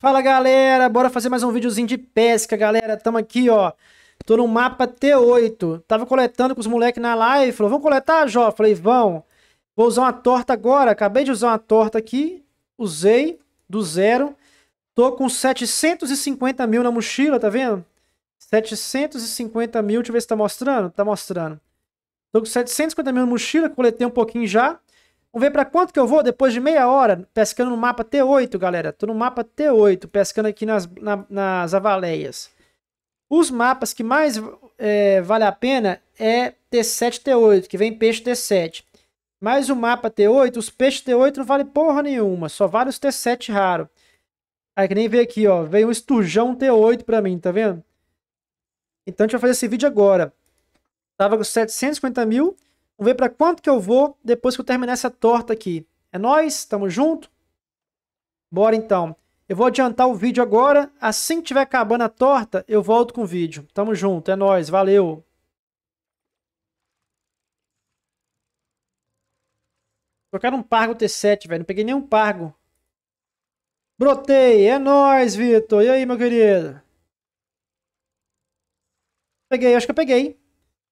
Fala galera, bora fazer mais um videozinho de pesca, galera. Tamo aqui, ó. Tô no mapa T8. Tava coletando com os moleques na live. Falou, vamos coletar, Jó? Falei, vão. Vou usar uma torta agora. Acabei de usar uma torta aqui. Usei do zero. Tô com 750 mil na mochila, tá vendo? 750 mil. Deixa eu ver se tá mostrando. Tá mostrando. Tô com 750 mil na mochila. Coletei um pouquinho já. Vamos ver para quanto que eu vou depois de meia hora pescando no mapa T8, galera. Tô no mapa T8, pescando aqui nas, na, nas avaleias. Os mapas que mais é, vale a pena é T7 T8, que vem peixe T7. Mas o mapa T8, os peixes T8 não vale porra nenhuma, só vale os T7 raro. Aí que nem vê aqui, ó, veio um esturjão T8 pra mim, tá vendo? Então a gente vai fazer esse vídeo agora. Tava com 750 mil, Vamos ver para quanto que eu vou depois que eu terminar essa torta aqui. É nós, tamo junto? Bora então. Eu vou adiantar o vídeo agora. Assim que tiver acabando a torta, eu volto com o vídeo. Tamo junto, é nós, valeu. Trocaram um Pargo T7, velho. Não peguei nenhum Pargo. Brotei, é nós, Vitor. E aí, meu querido? Peguei, acho que eu peguei.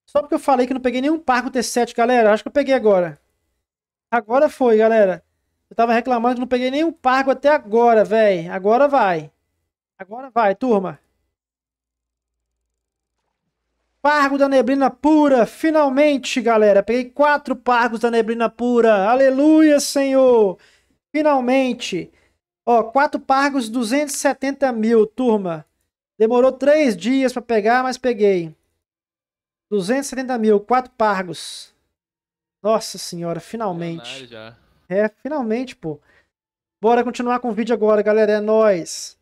Só porque eu falei que não peguei nenhum par com T7, galera. Acho que eu peguei agora. Agora foi, galera. Eu tava reclamando que não peguei nenhum parco até agora, velho. Agora vai. Agora vai, turma. Pargo da neblina pura, finalmente, galera. Peguei quatro pargos da neblina pura. Aleluia, Senhor. Finalmente. Ó, quatro pargos, 270 mil, turma. Demorou três dias para pegar, mas peguei. 270 mil, quatro pargos. Nossa senhora, finalmente. É, finalmente, pô. Bora continuar com o vídeo agora, galera. É nóis.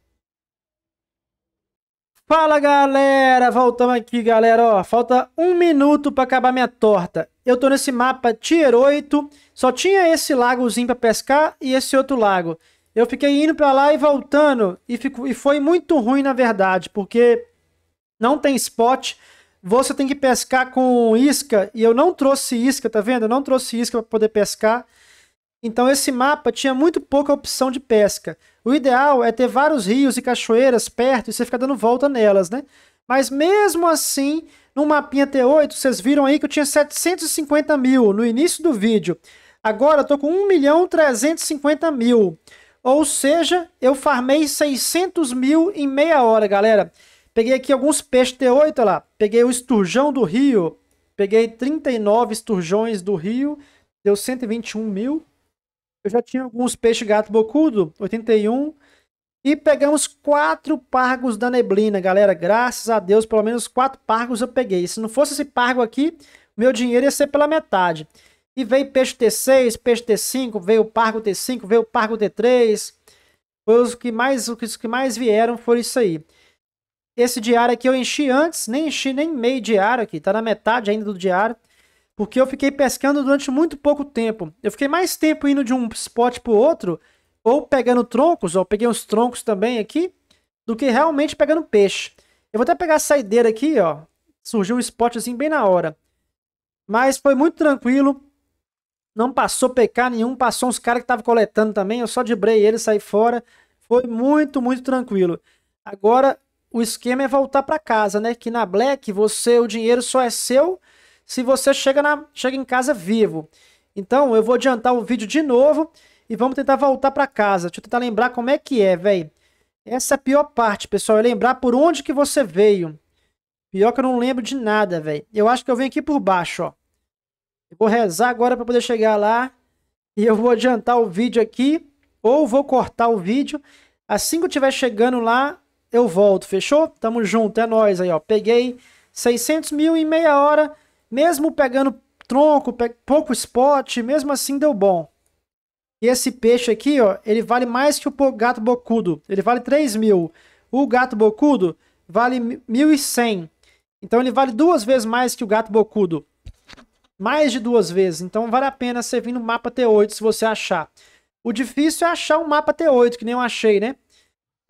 Fala, galera. Voltamos aqui, galera. Ó, falta um minuto pra acabar minha torta. Eu tô nesse mapa Tier 8. Só tinha esse lagozinho pra pescar e esse outro lago. Eu fiquei indo pra lá e voltando. E, fico... e foi muito ruim, na verdade, porque não tem spot você tem que pescar com isca, e eu não trouxe isca, tá vendo? Eu não trouxe isca para poder pescar. Então esse mapa tinha muito pouca opção de pesca. O ideal é ter vários rios e cachoeiras perto e você ficar dando volta nelas, né? Mas mesmo assim, no mapinha T8, vocês viram aí que eu tinha 750 mil no início do vídeo. Agora eu tô com 1 milhão 350 mil. Ou seja, eu farmei 600 mil em meia hora, galera. Peguei aqui alguns peixes T8, olha lá. Peguei o esturjão do rio. Peguei 39 esturjões do rio. Deu 121 mil. Eu já tinha alguns peixes gato bocudo, 81. E pegamos quatro pargos da neblina, galera. Graças a Deus, pelo menos quatro pargos eu peguei. Se não fosse esse pargo aqui, meu dinheiro ia ser pela metade. E veio peixe T6, peixe T5, veio pargo T5, veio pargo T3. Foi os que mais, os que mais vieram, foi isso aí. Esse diário aqui eu enchi antes, nem enchi nem meio diário aqui, tá na metade ainda do diário, porque eu fiquei pescando durante muito pouco tempo. Eu fiquei mais tempo indo de um spot pro outro, ou pegando troncos, ó, peguei uns troncos também aqui, do que realmente pegando peixe. Eu vou até pegar a saideira aqui, ó. Surgiu um spot assim bem na hora. Mas foi muito tranquilo. Não passou pecar nenhum. Passou uns caras que estavam coletando também. Eu só debrei ele, saí fora. Foi muito, muito tranquilo. Agora o esquema é voltar para casa, né? Que na Black você o dinheiro só é seu se você chega, na, chega em casa vivo. Então eu vou adiantar o vídeo de novo e vamos tentar voltar para casa. Deixa eu tentar lembrar como é que é, velho. Essa é a pior parte, pessoal, é lembrar por onde que você veio. Pior que eu não lembro de nada, velho. Eu acho que eu venho aqui por baixo, ó. Eu vou rezar agora para poder chegar lá e eu vou adiantar o vídeo aqui ou vou cortar o vídeo. Assim que eu estiver chegando lá, eu volto, fechou? Tamo junto, é nóis aí, ó. Peguei 600 mil em meia hora, mesmo pegando tronco, pe pouco spot, mesmo assim deu bom. E esse peixe aqui, ó, ele vale mais que o gato bocudo. Ele vale 3 mil. O gato bocudo vale 1.100. Então ele vale duas vezes mais que o gato bocudo. Mais de duas vezes. Então vale a pena você vir no mapa T8 se você achar. O difícil é achar um mapa T8, que nem eu achei, né?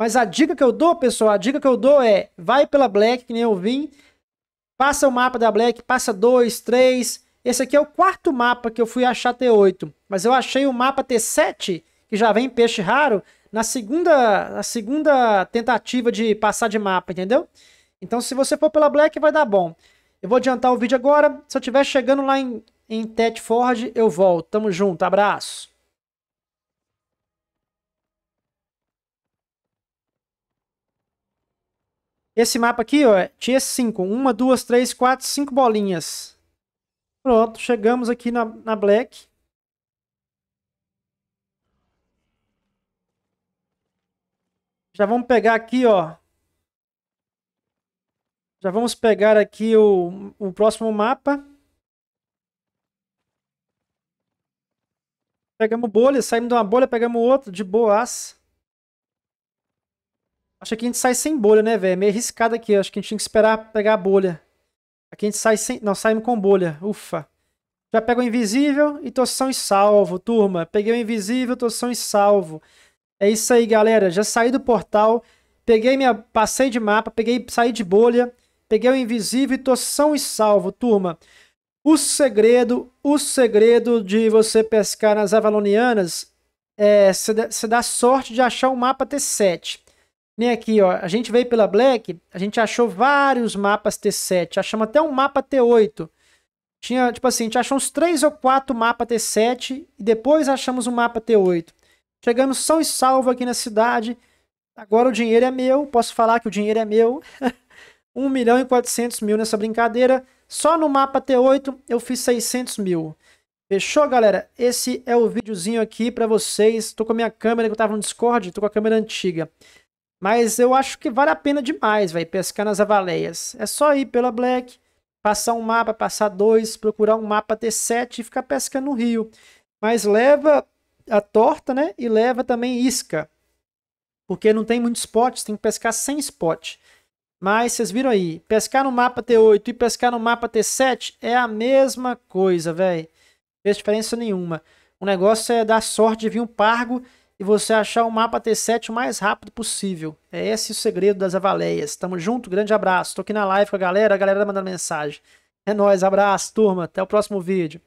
Mas a dica que eu dou, pessoal, a dica que eu dou é, vai pela Black, que nem eu vim, passa o mapa da Black, passa dois, três. Esse aqui é o quarto mapa que eu fui achar T8, mas eu achei o mapa T7, que já vem peixe raro, na segunda, na segunda tentativa de passar de mapa, entendeu? Então, se você for pela Black, vai dar bom. Eu vou adiantar o vídeo agora. Se eu estiver chegando lá em, em Tetford, eu volto. Tamo junto, abraço. Esse mapa aqui, ó, é tinha cinco. Uma, duas, três, quatro, cinco bolinhas. Pronto, chegamos aqui na, na Black. Já vamos pegar aqui, ó. Já vamos pegar aqui o, o próximo mapa. Pegamos bolha, saímos de uma bolha, pegamos outro de boas. Acho que a gente sai sem bolha, né, velho? É meio arriscado aqui. Acho que a gente tinha que esperar pegar a bolha. Aqui a gente sai sem... Não, saímos com bolha. Ufa. Já pego o invisível e tô são e salvo, turma. Peguei o invisível, tô são e salvo. É isso aí, galera. Já saí do portal. Peguei minha... Passei de mapa. Peguei... Saí de bolha. Peguei o invisível e tô são e salvo, turma. O segredo... O segredo de você pescar nas avalonianas é... Você dá sorte de achar um mapa T7 nem aqui, ó. A gente veio pela Black, a gente achou vários mapas T7. Achamos até um mapa T8. Tinha, tipo assim, a gente achou uns 3 ou 4 mapas T7 e depois achamos um mapa T8. Chegamos são e salvo aqui na cidade. Agora o dinheiro é meu, posso falar que o dinheiro é meu. 1 milhão e 400 mil nessa brincadeira. Só no mapa T8 eu fiz 600 mil. Fechou, galera? Esse é o videozinho aqui para vocês. Tô com a minha câmera que eu tava no Discord, tô com a câmera antiga. Mas eu acho que vale a pena demais, vai pescar nas avaleias. É só ir pela Black, passar um mapa, passar dois, procurar um mapa T7 e ficar pescando no rio. Mas leva a torta, né? E leva também isca. Porque não tem muitos spots, tem que pescar sem spot. Mas vocês viram aí, pescar no mapa T8 e pescar no mapa T7 é a mesma coisa, velho. Não fez diferença nenhuma. O negócio é dar sorte de vir um pargo e você achar o mapa T7 o mais rápido possível. É esse o segredo das avaleias. Tamo junto, grande abraço. Tô aqui na live com a galera, a galera tá mandando mensagem. É nóis, abraço, turma. Até o próximo vídeo.